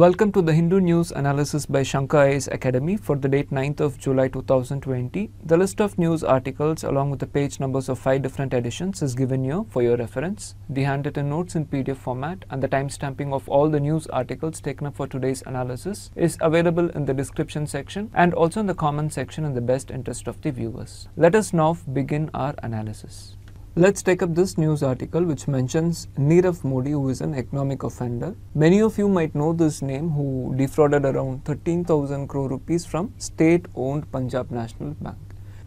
Welcome to the Hindu news analysis by Shankar IS Academy for the date 9th of July 2020. The list of news articles along with the page numbers of five different editions is given here for your reference. The handwritten notes in PDF format and the timestamping of all the news articles taken up for today's analysis is available in the description section and also in the comment section in the best interest of the viewers. Let us now begin our analysis. Let's take up this news article which mentions Nirav Modi who is an economic offender. Many of you might know this name who defrauded around 13,000 crore rupees from state-owned Punjab National Bank.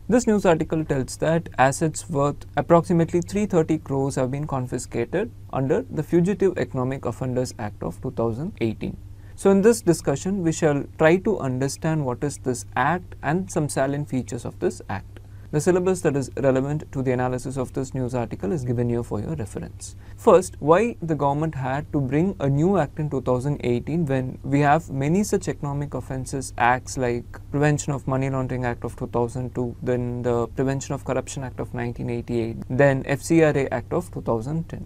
This news article tells that assets worth approximately 330 crores have been confiscated under the Fugitive Economic Offenders Act of 2018. So in this discussion we shall try to understand what is this act and some salient features of this act. The syllabus that is relevant to the analysis of this news article is given here for your reference. First, why the government had to bring a new act in 2018 when we have many such economic offences acts like Prevention of Money Laundering Act of 2002, then the Prevention of Corruption Act of 1988, then FCRA Act of 2010.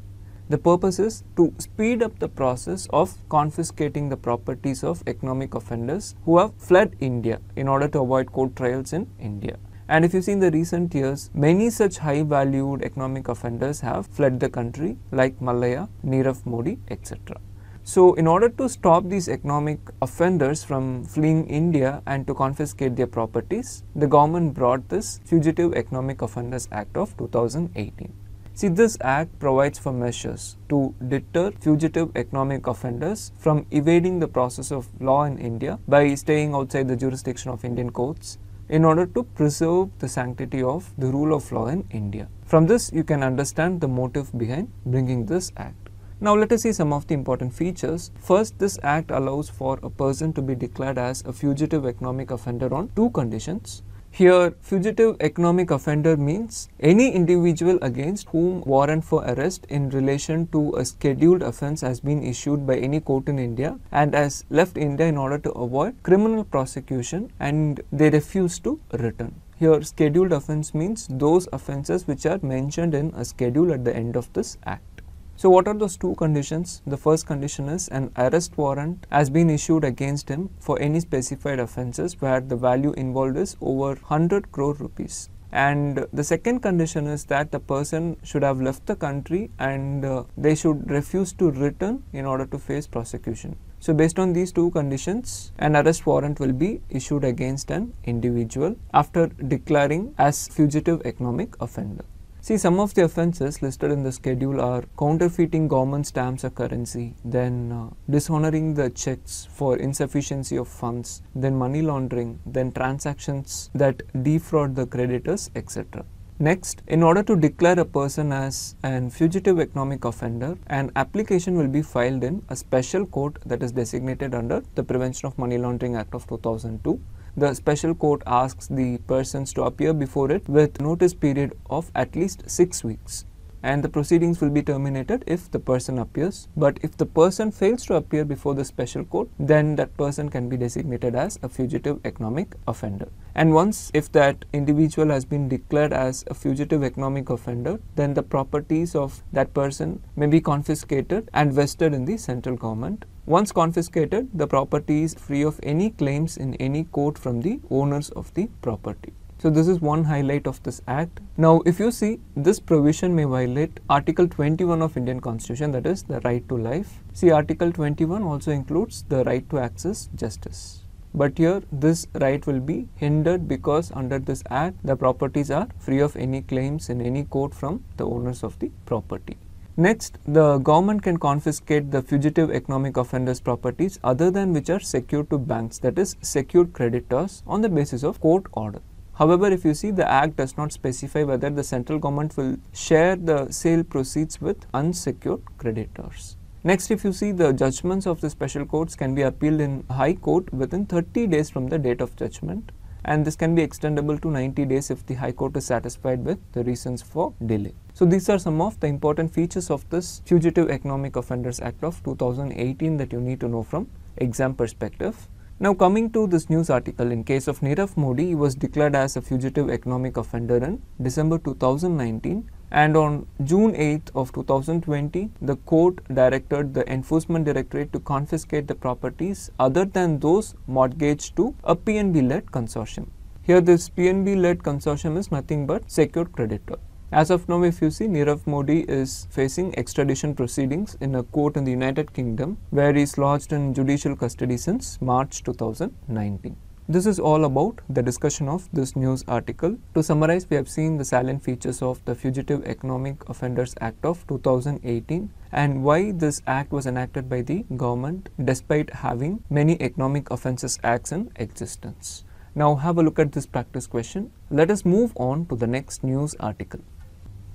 The purpose is to speed up the process of confiscating the properties of economic offenders who have fled India in order to avoid court trials in India. And if you see in the recent years, many such high valued economic offenders have fled the country, like Malaya, Nirav Modi, etc. So, in order to stop these economic offenders from fleeing India and to confiscate their properties, the government brought this Fugitive Economic Offenders Act of 2018. See, this act provides for measures to deter fugitive economic offenders from evading the process of law in India by staying outside the jurisdiction of Indian courts in order to preserve the sanctity of the rule of law in India. From this, you can understand the motive behind bringing this act. Now let us see some of the important features. First, this act allows for a person to be declared as a fugitive economic offender on two conditions. Here, fugitive economic offender means any individual against whom warrant for arrest in relation to a scheduled offence has been issued by any court in India and has left India in order to avoid criminal prosecution and they refuse to return. Here, scheduled offence means those offences which are mentioned in a schedule at the end of this act. So what are those two conditions? The first condition is an arrest warrant has been issued against him for any specified offences where the value involved is over 100 crore rupees. And the second condition is that the person should have left the country and uh, they should refuse to return in order to face prosecution. So based on these two conditions, an arrest warrant will be issued against an individual after declaring as fugitive economic offender. See, some of the offenses listed in the schedule are counterfeiting government stamps or currency, then uh, dishonoring the checks for insufficiency of funds, then money laundering, then transactions that defraud the creditors, etc. Next, in order to declare a person as an fugitive economic offender, an application will be filed in a special court that is designated under the Prevention of Money Laundering Act of 2002 the special court asks the persons to appear before it with notice period of at least 6 weeks and the proceedings will be terminated if the person appears. But if the person fails to appear before the special court, then that person can be designated as a fugitive economic offender. And once if that individual has been declared as a fugitive economic offender, then the properties of that person may be confiscated and vested in the central government once confiscated, the property is free of any claims in any court from the owners of the property. So this is one highlight of this act. Now if you see this provision may violate article 21 of Indian constitution that is the right to life. See article 21 also includes the right to access justice. But here this right will be hindered because under this act the properties are free of any claims in any court from the owners of the property. Next, the government can confiscate the fugitive economic offenders' properties other than which are secured to banks, that is, secured creditors, on the basis of court order. However, if you see, the Act does not specify whether the central government will share the sale proceeds with unsecured creditors. Next, if you see, the judgments of the special courts can be appealed in High Court within 30 days from the date of judgment and this can be extendable to 90 days if the High Court is satisfied with the reasons for delay. So these are some of the important features of this Fugitive Economic Offenders Act of 2018 that you need to know from exam perspective. Now coming to this news article, in case of Nirav Modi, he was declared as a fugitive economic offender in December 2019 and on June 8th of 2020, the court directed the Enforcement Directorate to confiscate the properties other than those mortgaged to a PNB-led consortium. Here this PNB-led consortium is nothing but secured creditor. As of now, if you see, Nirav Modi is facing extradition proceedings in a court in the United Kingdom where he is lodged in judicial custody since March 2019. This is all about the discussion of this news article. To summarize, we have seen the salient features of the Fugitive Economic Offenders Act of 2018 and why this act was enacted by the government despite having many economic offences acts in existence. Now have a look at this practice question. Let us move on to the next news article.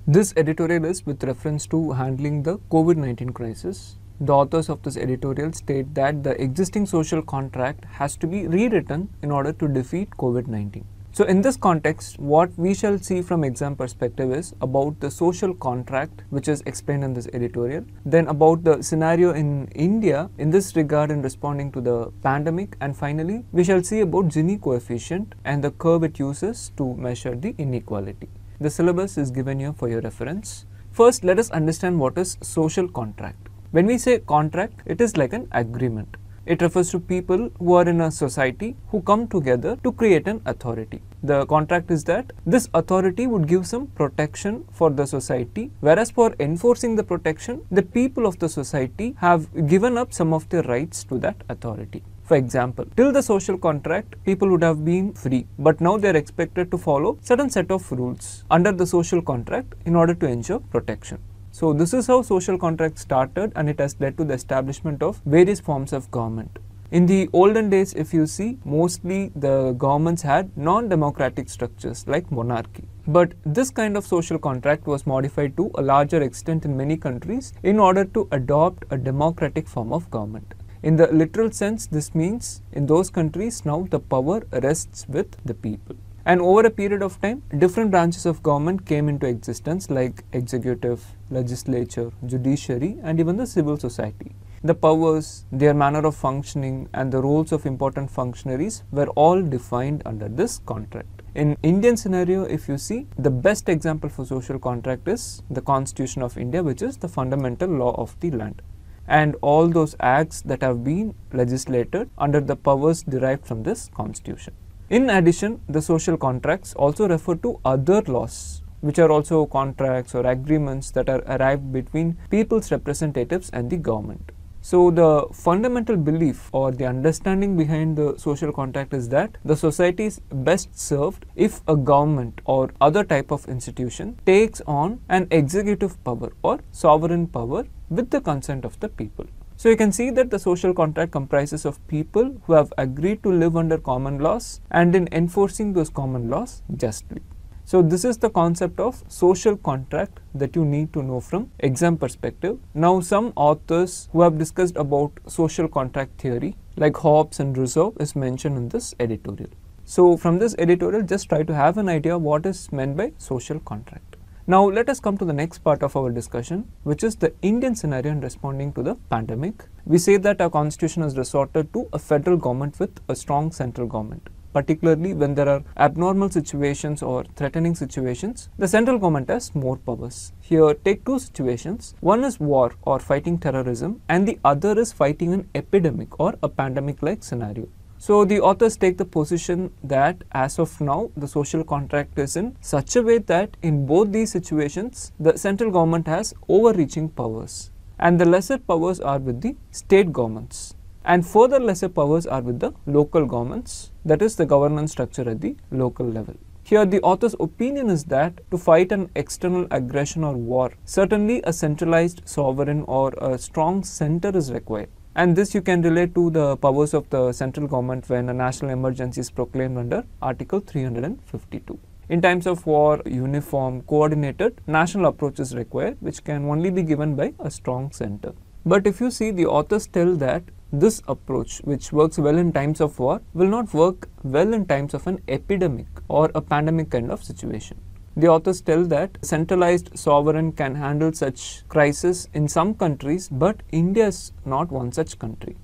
This editorial is with reference to handling the COVID-19 crisis the authors of this editorial state that the existing social contract has to be rewritten in order to defeat COVID 19. So, in this context, what we shall see from exam perspective is about the social contract, which is explained in this editorial, then about the scenario in India in this regard in responding to the pandemic, and finally, we shall see about Gini coefficient and the curve it uses to measure the inequality. The syllabus is given here for your reference. First, let us understand what is social contract. When we say contract, it is like an agreement. It refers to people who are in a society who come together to create an authority. The contract is that this authority would give some protection for the society, whereas for enforcing the protection, the people of the society have given up some of their rights to that authority. For example, till the social contract, people would have been free, but now they are expected to follow certain set of rules under the social contract in order to ensure protection. So this is how social contract started and it has led to the establishment of various forms of government. In the olden days, if you see, mostly the governments had non-democratic structures like monarchy. But this kind of social contract was modified to a larger extent in many countries in order to adopt a democratic form of government. In the literal sense, this means in those countries now the power rests with the people. And over a period of time, different branches of government came into existence like executive, legislature, judiciary and even the civil society. The powers, their manner of functioning and the roles of important functionaries were all defined under this contract. In Indian scenario, if you see, the best example for social contract is the Constitution of India which is the fundamental law of the land and all those acts that have been legislated under the powers derived from this constitution. In addition, the social contracts also refer to other laws, which are also contracts or agreements that are arrived between people's representatives and the government. So, the fundamental belief or the understanding behind the social contract is that the society is best served if a government or other type of institution takes on an executive power or sovereign power with the consent of the people. So you can see that the social contract comprises of people who have agreed to live under common laws and in enforcing those common laws justly. So this is the concept of social contract that you need to know from exam perspective. Now some authors who have discussed about social contract theory like Hobbes and Rousseau is mentioned in this editorial. So from this editorial just try to have an idea what is meant by social contract. Now let us come to the next part of our discussion, which is the Indian scenario in responding to the pandemic. We say that our constitution has resorted to a federal government with a strong central government. Particularly when there are abnormal situations or threatening situations, the central government has more powers. Here, take two situations. One is war or fighting terrorism, and the other is fighting an epidemic or a pandemic like scenario. So the authors take the position that as of now, the social contract is in such a way that in both these situations, the central government has overreaching powers and the lesser powers are with the state governments and further lesser powers are with the local governments that is the governance structure at the local level. Here the author's opinion is that to fight an external aggression or war, certainly a centralized sovereign or a strong center is required and this you can relate to the powers of the central government when a national emergency is proclaimed under Article 352. In times of war, uniform, coordinated, national approach is required which can only be given by a strong center. But if you see the authors tell that this approach which works well in times of war will not work well in times of an epidemic or a pandemic kind of situation. The authors tell that centralized sovereign can handle such crisis in some countries, but India is not one such country.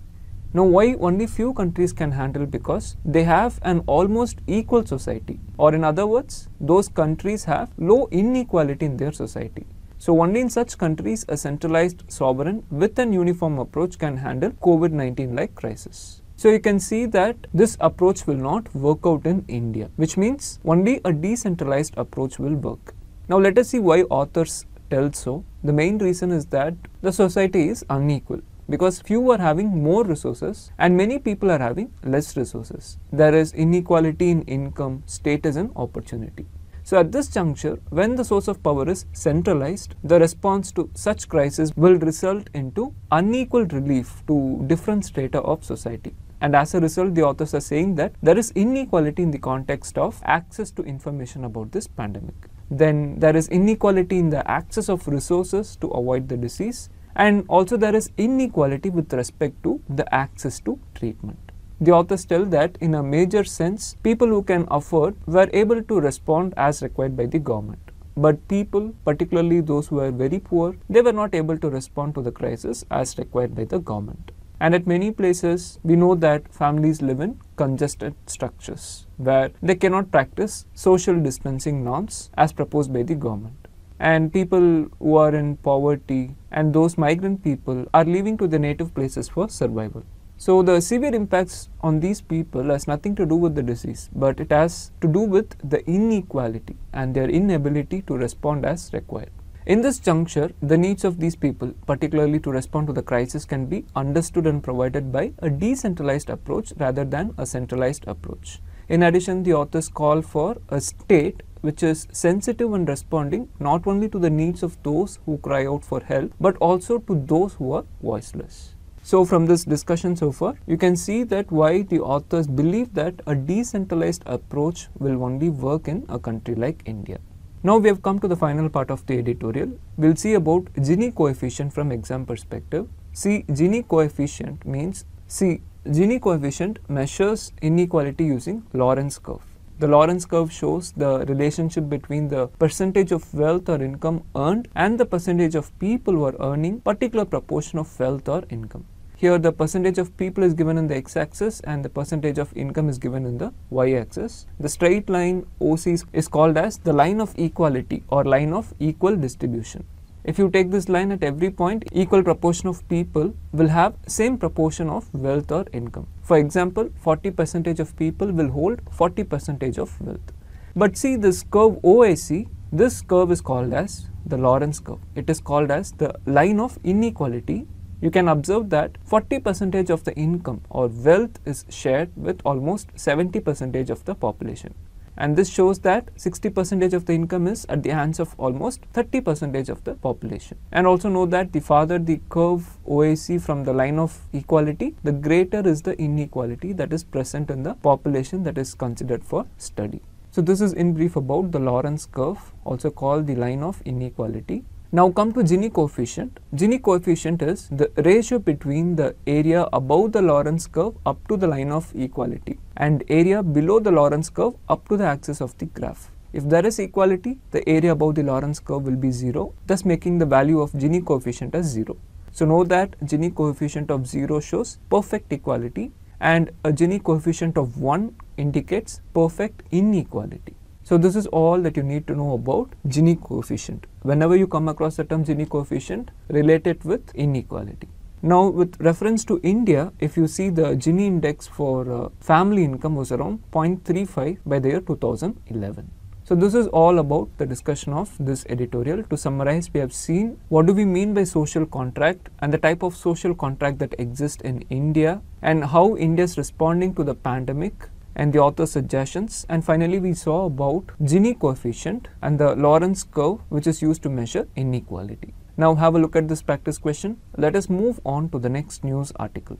Now, why only few countries can handle? Because they have an almost equal society, or in other words, those countries have low inequality in their society. So, only in such countries a centralized sovereign with an uniform approach can handle COVID 19 like crisis. So you can see that this approach will not work out in India, which means only a decentralized approach will work. Now let us see why authors tell so. The main reason is that the society is unequal because few are having more resources and many people are having less resources. There is inequality in income, status and opportunity. So at this juncture, when the source of power is centralized, the response to such crisis will result into unequal relief to different strata of society. And as a result, the authors are saying that there is inequality in the context of access to information about this pandemic. Then there is inequality in the access of resources to avoid the disease. And also there is inequality with respect to the access to treatment. The authors tell that in a major sense, people who can afford were able to respond as required by the government but people, particularly those who are very poor, they were not able to respond to the crisis as required by the government. And at many places, we know that families live in congested structures where they cannot practice social distancing norms as proposed by the government and people who are in poverty and those migrant people are leaving to their native places for survival. So the severe impacts on these people has nothing to do with the disease, but it has to do with the inequality and their inability to respond as required. In this juncture, the needs of these people, particularly to respond to the crisis, can be understood and provided by a decentralized approach rather than a centralized approach. In addition, the authors call for a state which is sensitive and responding not only to the needs of those who cry out for help, but also to those who are voiceless. So, from this discussion so far, you can see that why the authors believe that a decentralized approach will only work in a country like India. Now we have come to the final part of the editorial. We'll see about Gini coefficient from exam perspective. See, Gini coefficient means, see, Gini coefficient measures inequality using Lorentz curve. The Lorentz curve shows the relationship between the percentage of wealth or income earned and the percentage of people who are earning particular proportion of wealth or income. Here the percentage of people is given in the x-axis and the percentage of income is given in the y-axis. The straight line OC is called as the line of equality or line of equal distribution. If you take this line at every point, equal proportion of people will have same proportion of wealth or income. For example, 40 percentage of people will hold 40 percentage of wealth. But see this curve OAC, this curve is called as the Lorentz curve. It is called as the line of inequality you can observe that 40 percentage of the income or wealth is shared with almost 70 percentage of the population. And this shows that 60 percentage of the income is at the hands of almost 30 percentage of the population. And also know that the farther the curve OAC from the line of equality, the greater is the inequality that is present in the population that is considered for study. So this is in brief about the Lorentz curve, also called the line of inequality now come to Gini coefficient. Gini coefficient is the ratio between the area above the Lorentz curve up to the line of equality and area below the Lorentz curve up to the axis of the graph. If there is equality, the area above the Lorentz curve will be 0, thus making the value of Gini coefficient as 0. So know that Gini coefficient of 0 shows perfect equality and a Gini coefficient of 1 indicates perfect inequality. So this is all that you need to know about Gini coefficient. Whenever you come across the term Gini coefficient, relate it with inequality. Now with reference to India, if you see the Gini index for uh, family income was around 0.35 by the year 2011. So this is all about the discussion of this editorial. To summarize, we have seen what do we mean by social contract and the type of social contract that exists in India and how India is responding to the pandemic and the author's suggestions. And finally, we saw about Gini coefficient and the Lorentz curve, which is used to measure inequality. Now have a look at this practice question. Let us move on to the next news article.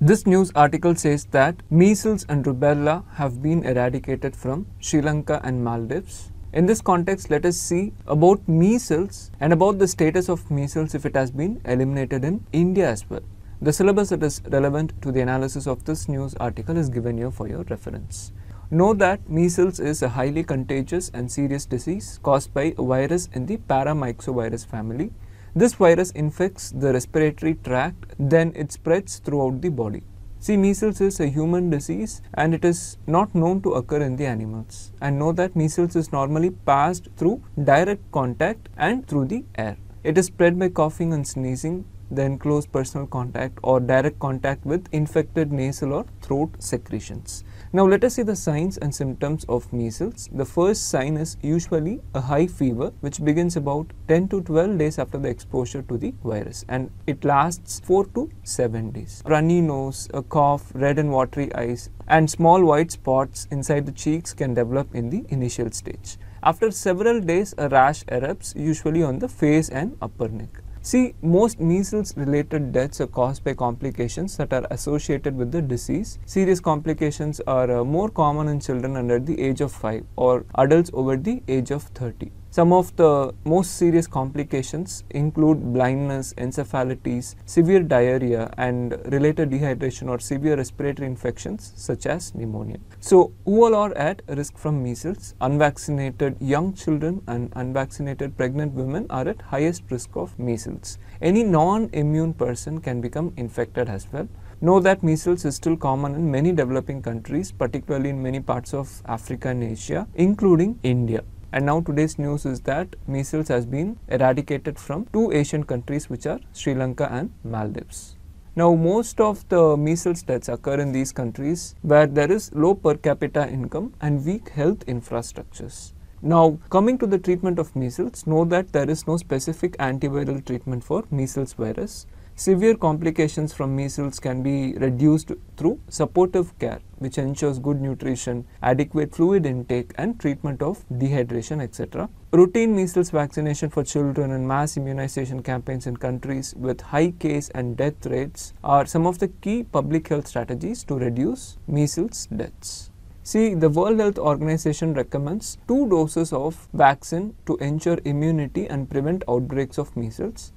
This news article says that measles and rubella have been eradicated from Sri Lanka and Maldives. In this context, let us see about measles and about the status of measles if it has been eliminated in India as well. The syllabus that is relevant to the analysis of this news article is given here for your reference. Know that measles is a highly contagious and serious disease caused by a virus in the paramyxovirus family. This virus infects the respiratory tract, then it spreads throughout the body. See, measles is a human disease and it is not known to occur in the animals. And know that measles is normally passed through direct contact and through the air. It is spread by coughing and sneezing then close personal contact or direct contact with infected nasal or throat secretions. Now let us see the signs and symptoms of measles. The first sign is usually a high fever which begins about 10 to 12 days after the exposure to the virus and it lasts 4 to 7 days. Runny nose, a cough, red and watery eyes and small white spots inside the cheeks can develop in the initial stage. After several days, a rash erupts, usually on the face and upper neck. See, most measles related deaths are caused by complications that are associated with the disease. Serious complications are uh, more common in children under the age of 5 or adults over the age of 30. Some of the most serious complications include blindness, encephalitis, severe diarrhea and related dehydration or severe respiratory infections such as pneumonia. So who all are at risk from measles? Unvaccinated young children and unvaccinated pregnant women are at highest risk of measles. Any non-immune person can become infected as well. Know that measles is still common in many developing countries, particularly in many parts of Africa and Asia, including India. And now today's news is that measles has been eradicated from two Asian countries which are Sri Lanka and Maldives. Now most of the measles deaths occur in these countries where there is low per capita income and weak health infrastructures. Now coming to the treatment of measles, know that there is no specific antiviral treatment for measles virus Severe complications from measles can be reduced through supportive care which ensures good nutrition, adequate fluid intake and treatment of dehydration etc. Routine measles vaccination for children and mass immunization campaigns in countries with high case and death rates are some of the key public health strategies to reduce measles deaths. See, the World Health Organization recommends two doses of vaccine to ensure immunity and prevent outbreaks of measles.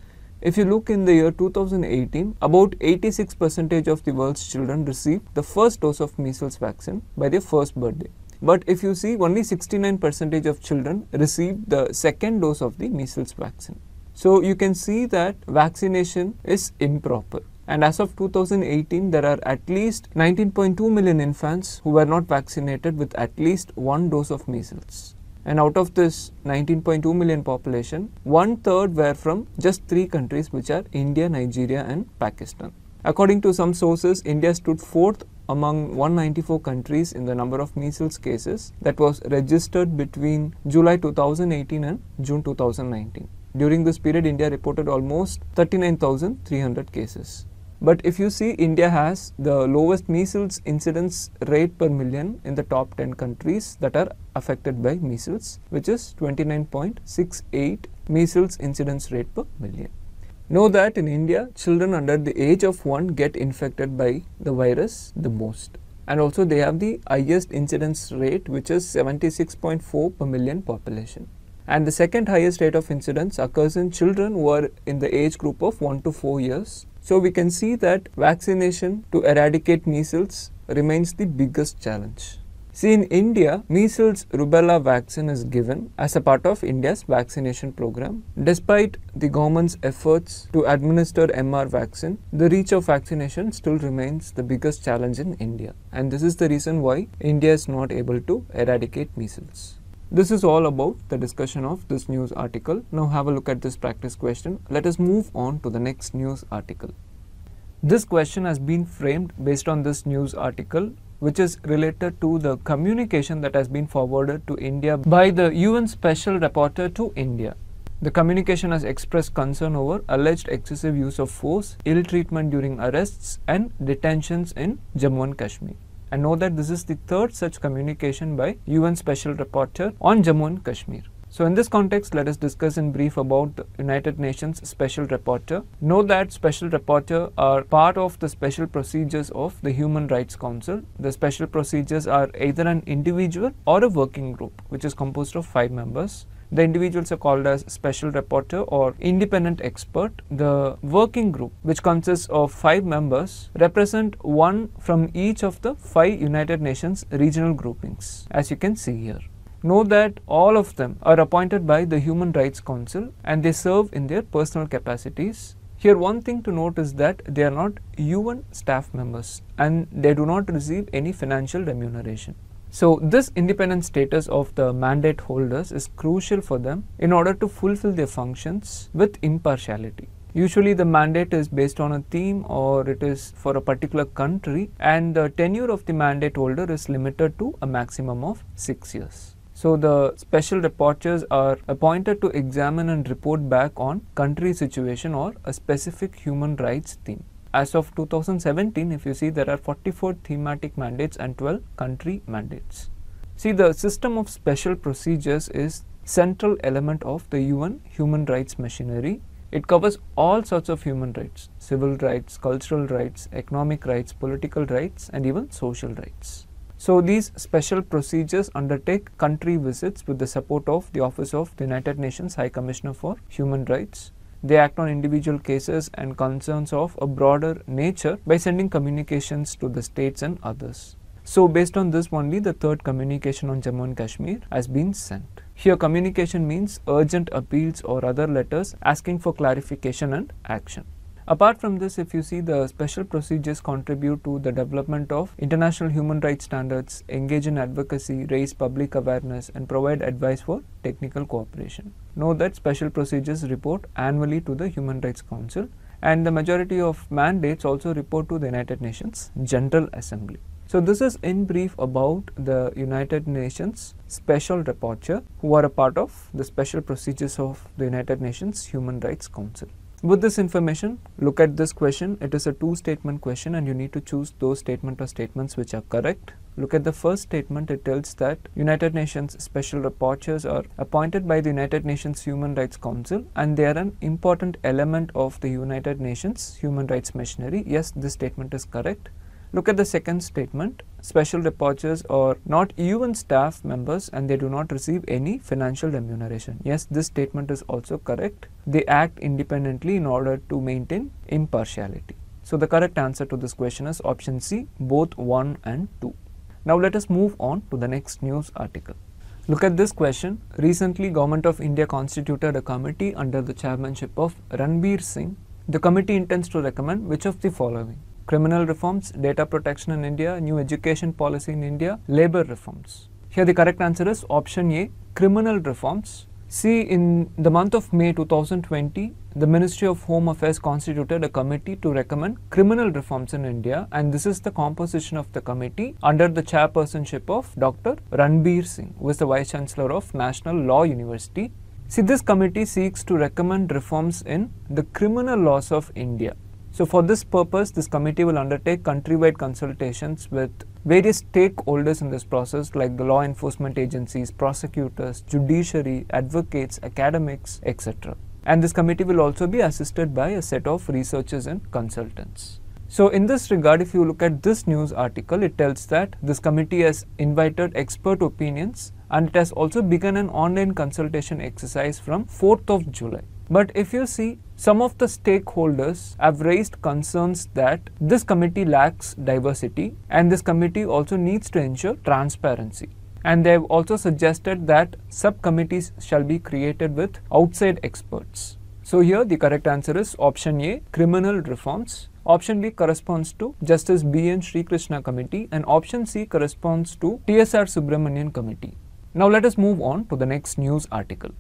If you look in the year 2018, about 86 percentage of the world's children received the first dose of measles vaccine by their first birthday. But if you see, only 69 percentage of children received the second dose of the measles vaccine. So you can see that vaccination is improper. And as of 2018, there are at least 19.2 million infants who were not vaccinated with at least one dose of measles and out of this 19.2 million population, one third were from just three countries which are India, Nigeria and Pakistan. According to some sources, India stood fourth among 194 countries in the number of measles cases that was registered between July 2018 and June 2019. During this period, India reported almost 39,300 cases. But if you see, India has the lowest measles incidence rate per million in the top 10 countries that are affected by measles, which is 29.68 measles incidence rate per million. Know that in India, children under the age of 1 get infected by the virus the most. And also, they have the highest incidence rate, which is 76.4 per million population. And the second highest rate of incidence occurs in children who are in the age group of 1 to 4 years. So we can see that vaccination to eradicate measles remains the biggest challenge. See, in India, measles rubella vaccine is given as a part of India's vaccination program. Despite the government's efforts to administer MR vaccine, the reach of vaccination still remains the biggest challenge in India. And this is the reason why India is not able to eradicate measles. This is all about the discussion of this news article. Now have a look at this practice question. Let us move on to the next news article. This question has been framed based on this news article which is related to the communication that has been forwarded to India by the UN Special Rapporteur to India. The communication has expressed concern over alleged excessive use of force, ill treatment during arrests and detentions in Jammu and Kashmir and know that this is the third such communication by UN Special Rapporteur on Jammu and Kashmir. So in this context, let us discuss in brief about the United Nations Special Rapporteur. Know that Special Rapporteur are part of the special procedures of the Human Rights Council. The special procedures are either an individual or a working group, which is composed of five members. The individuals are called as special rapporteur or independent expert. The working group, which consists of five members, represent one from each of the five United Nations regional groupings, as you can see here. Know that all of them are appointed by the Human Rights Council and they serve in their personal capacities here, one thing to note is that they are not UN staff members and they do not receive any financial remuneration. So this independent status of the mandate holders is crucial for them in order to fulfill their functions with impartiality. Usually the mandate is based on a theme or it is for a particular country and the tenure of the mandate holder is limited to a maximum of 6 years. So the special rapporteurs are appointed to examine and report back on country situation or a specific human rights theme as of 2017, if you see, there are 44 thematic mandates and 12 country mandates. See, the system of special procedures is central element of the UN human rights machinery. It covers all sorts of human rights, civil rights, cultural rights, economic rights, political rights, and even social rights. So these special procedures undertake country visits with the support of the Office of the United Nations High Commissioner for Human Rights, they act on individual cases and concerns of a broader nature by sending communications to the states and others. So, based on this only, the third communication on Jammu and Kashmir has been sent. Here, communication means urgent appeals or other letters asking for clarification and action. Apart from this, if you see the special procedures contribute to the development of international human rights standards, engage in advocacy, raise public awareness, and provide advice for technical cooperation know that special procedures report annually to the Human Rights Council and the majority of mandates also report to the United Nations General Assembly. So this is in brief about the United Nations Special Rapporteur who are a part of the special procedures of the United Nations Human Rights Council. With this information, look at this question. It is a two statement question and you need to choose those statement or statements which are correct. Look at the first statement, it tells that United Nations special rapporteurs are appointed by the United Nations Human Rights Council and they are an important element of the United Nations Human Rights Machinery. Yes, this statement is correct. Look at the second statement. Special departures are not even staff members and they do not receive any financial remuneration. Yes, this statement is also correct. They act independently in order to maintain impartiality. So the correct answer to this question is option C, both 1 and 2. Now let us move on to the next news article. Look at this question. Recently, Government of India constituted a committee under the chairmanship of Ranbir Singh. The committee intends to recommend which of the following? criminal reforms, data protection in India, new education policy in India, labor reforms. Here the correct answer is option A, criminal reforms. See, in the month of May 2020, the Ministry of Home Affairs constituted a committee to recommend criminal reforms in India and this is the composition of the committee under the chairpersonship of Dr. Ranbir Singh, who is the Vice Chancellor of National Law University. See, this committee seeks to recommend reforms in the criminal laws of India. So for this purpose, this committee will undertake countrywide consultations with various stakeholders in this process like the law enforcement agencies, prosecutors, judiciary, advocates, academics, etc. And this committee will also be assisted by a set of researchers and consultants. So in this regard, if you look at this news article, it tells that this committee has invited expert opinions and it has also begun an online consultation exercise from 4th of July. But if you see some of the stakeholders have raised concerns that this committee lacks diversity and this committee also needs to ensure transparency. And they have also suggested that subcommittees shall be created with outside experts. So here the correct answer is option A, criminal reforms. Option B corresponds to Justice B and Sri Krishna Committee and option C corresponds to TSR Subramanian Committee. Now let us move on to the next news article.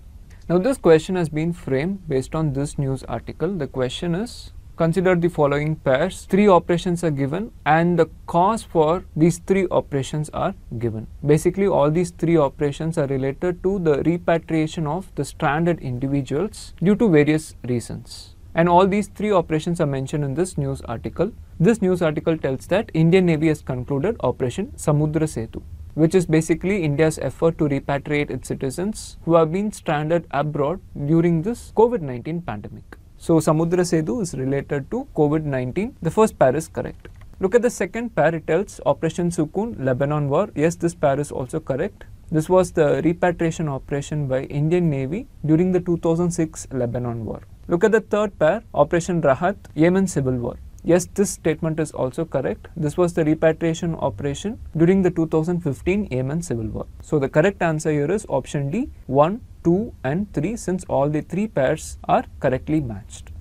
Now this question has been framed based on this news article. The question is consider the following pairs. Three operations are given and the cause for these three operations are given. Basically all these three operations are related to the repatriation of the stranded individuals due to various reasons. And all these three operations are mentioned in this news article. This news article tells that Indian Navy has concluded Operation Samudra Setu which is basically India's effort to repatriate its citizens who have been stranded abroad during this COVID 19 pandemic. So, Samudra Sedu is related to COVID 19. The first pair is correct. Look at the second pair, it tells Operation Sukun, Lebanon War. Yes, this pair is also correct. This was the repatriation operation by Indian Navy during the 2006 Lebanon War. Look at the third pair, Operation Rahat, Yemen Civil War. Yes, this statement is also correct. This was the repatriation operation during the 2015 Yemen civil war. So the correct answer here is option D 1, 2 and 3 since all the three pairs are correctly matched.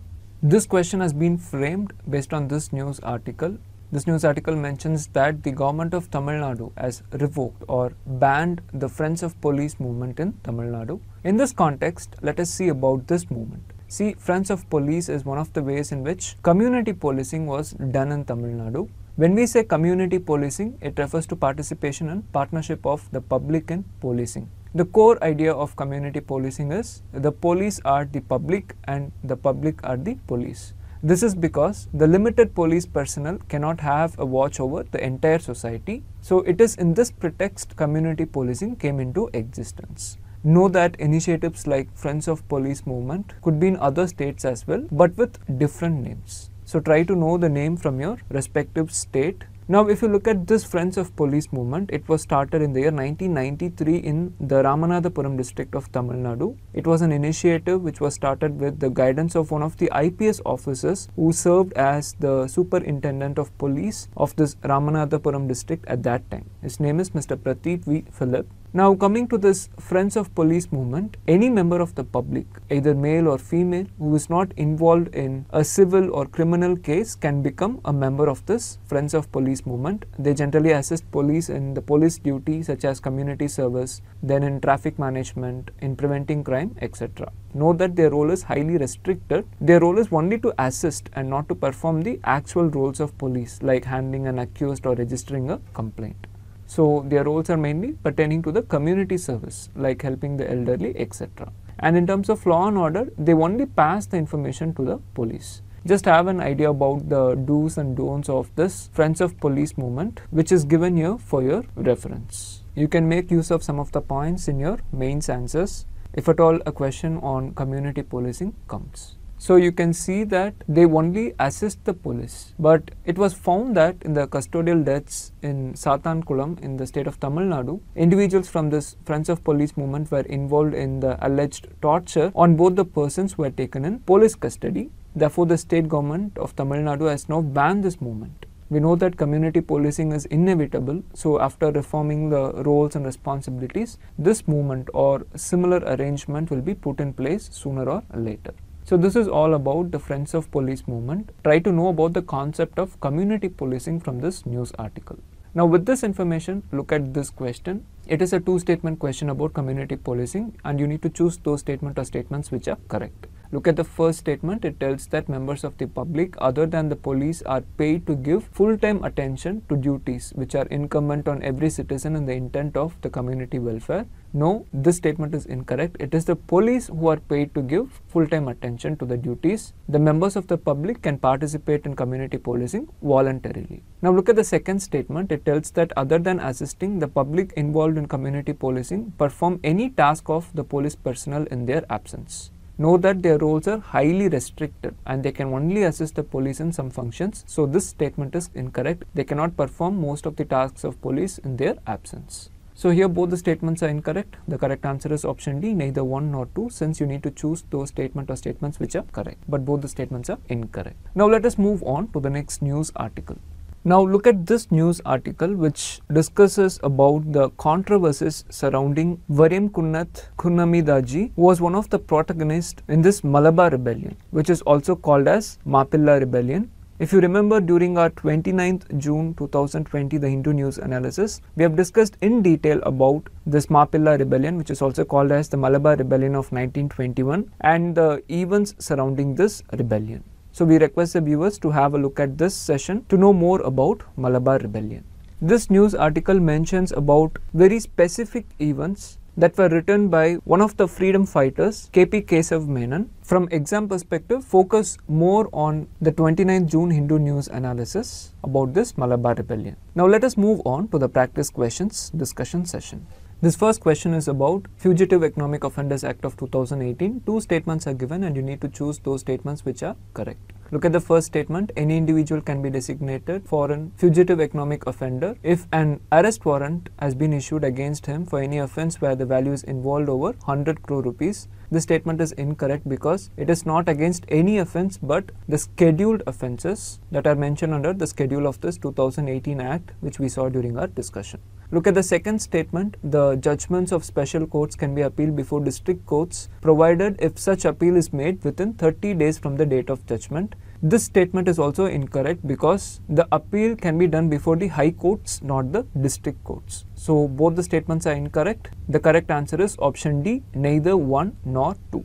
This question has been framed based on this news article. This news article mentions that the government of Tamil Nadu has revoked or banned the Friends of Police movement in Tamil Nadu. In this context, let us see about this movement. See, Friends of Police is one of the ways in which community policing was done in Tamil Nadu. When we say community policing, it refers to participation and partnership of the public in policing. The core idea of community policing is the police are the public and the public are the police. This is because the limited police personnel cannot have a watch over the entire society. So it is in this pretext community policing came into existence know that initiatives like Friends of Police movement could be in other states as well, but with different names. So try to know the name from your respective state. Now, if you look at this Friends of Police movement, it was started in the year 1993 in the Ramanathapuram district of Tamil Nadu. It was an initiative which was started with the guidance of one of the IPS officers who served as the superintendent of police of this Ramanathapuram district at that time. His name is Mr. Pratip V. Philip. Now coming to this Friends of Police movement, any member of the public, either male or female, who is not involved in a civil or criminal case can become a member of this Friends of Police movement. They generally assist police in the police duty such as community service, then in traffic management, in preventing crime, etc. Know that their role is highly restricted. Their role is only to assist and not to perform the actual roles of police like handling an accused or registering a complaint. So their roles are mainly pertaining to the community service, like helping the elderly, etc. And in terms of law and order, they only pass the information to the police. Just have an idea about the do's and don'ts of this Friends of Police movement, which is given here for your reference. You can make use of some of the points in your main answers if at all a question on community policing comes. So you can see that they only assist the police. But it was found that in the custodial deaths in Satankulam in the state of Tamil Nadu, individuals from this Friends of Police movement were involved in the alleged torture on both the persons who were taken in police custody. Therefore, the state government of Tamil Nadu has now banned this movement. We know that community policing is inevitable, so after reforming the roles and responsibilities, this movement or similar arrangement will be put in place sooner or later. So this is all about the Friends of Police movement. Try to know about the concept of community policing from this news article. Now with this information, look at this question. It is a two statement question about community policing and you need to choose those statement or statements which are correct. Look at the first statement. It tells that members of the public other than the police are paid to give full-time attention to duties which are incumbent on every citizen in the intent of the community welfare. No, this statement is incorrect. It is the police who are paid to give full-time attention to the duties. The members of the public can participate in community policing voluntarily. Now look at the second statement. It tells that other than assisting, the public involved in community policing perform any task of the police personnel in their absence know that their roles are highly restricted and they can only assist the police in some functions. So this statement is incorrect. They cannot perform most of the tasks of police in their absence. So here both the statements are incorrect. The correct answer is option D, neither 1 nor 2 since you need to choose those statement or statements which are correct. But both the statements are incorrect. Now let us move on to the next news article. Now look at this news article which discusses about the controversies surrounding Variam Kunnath Kunnamidaji who was one of the protagonists in this Malabar rebellion which is also called as Mapilla rebellion. If you remember during our 29th June 2020 the Hindu news analysis we have discussed in detail about this Mapilla rebellion which is also called as the Malabar rebellion of 1921 and the events surrounding this rebellion. So we request the viewers to have a look at this session to know more about Malabar Rebellion. This news article mentions about very specific events that were written by one of the freedom fighters, KP Kesav Menon. From exam perspective, focus more on the 29th June Hindu news analysis about this Malabar rebellion. Now let us move on to the practice questions discussion session. This first question is about Fugitive Economic Offenders Act of 2018. Two statements are given and you need to choose those statements which are correct. Look at the first statement. Any individual can be designated for a fugitive economic offender if an arrest warrant has been issued against him for any offense where the value is involved over 100 crore rupees. This statement is incorrect because it is not against any offense but the scheduled offenses that are mentioned under the schedule of this 2018 Act which we saw during our discussion. Look at the second statement. The judgments of special courts can be appealed before district courts provided if such appeal is made within 30 days from the date of judgment. This statement is also incorrect because the appeal can be done before the high courts, not the district courts. So both the statements are incorrect. The correct answer is option D, neither 1 nor 2.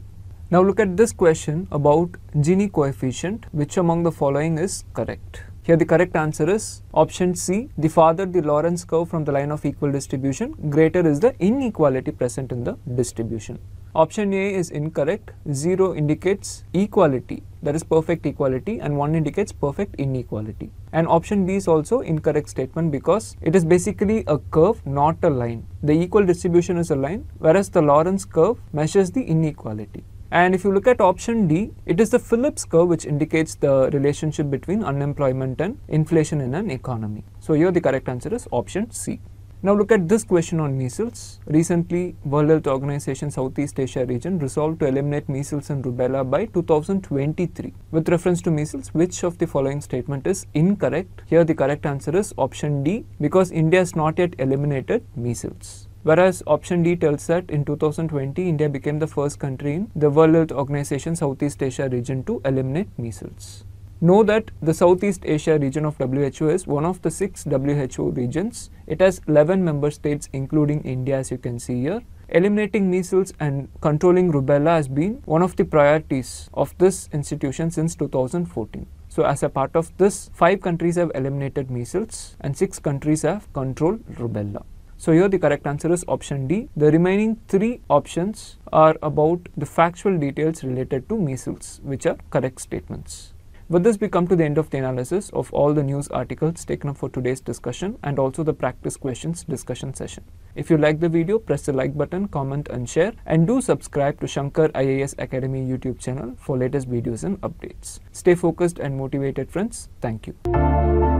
Now look at this question about Gini coefficient, which among the following is correct. Here the correct answer is option C, the farther the Lorentz curve from the line of equal distribution, greater is the inequality present in the distribution. Option A is incorrect, 0 indicates equality that is perfect equality and 1 indicates perfect inequality. And option B is also incorrect statement because it is basically a curve not a line. The equal distribution is a line whereas the Lorentz curve measures the inequality. And if you look at option D, it is the Phillips curve which indicates the relationship between unemployment and inflation in an economy. So here the correct answer is option C. Now look at this question on measles. Recently, World Health Organization Southeast Asia region resolved to eliminate measles and rubella by 2023. With reference to measles, which of the following statement is incorrect? Here the correct answer is option D because India has not yet eliminated measles. Whereas option D tells that in 2020, India became the first country in the World Health Organization Southeast Asia region to eliminate measles. Know that the Southeast Asia region of WHO is one of the six WHO regions. It has 11 member states including India as you can see here. Eliminating measles and controlling rubella has been one of the priorities of this institution since 2014. So as a part of this, five countries have eliminated measles and six countries have controlled rubella. So here the correct answer is option D. The remaining three options are about the factual details related to measles, which are correct statements. With this, we come to the end of the analysis of all the news articles taken up for today's discussion and also the practice questions discussion session. If you like the video, press the like button, comment and share and do subscribe to Shankar IAS Academy YouTube channel for latest videos and updates. Stay focused and motivated friends. Thank you.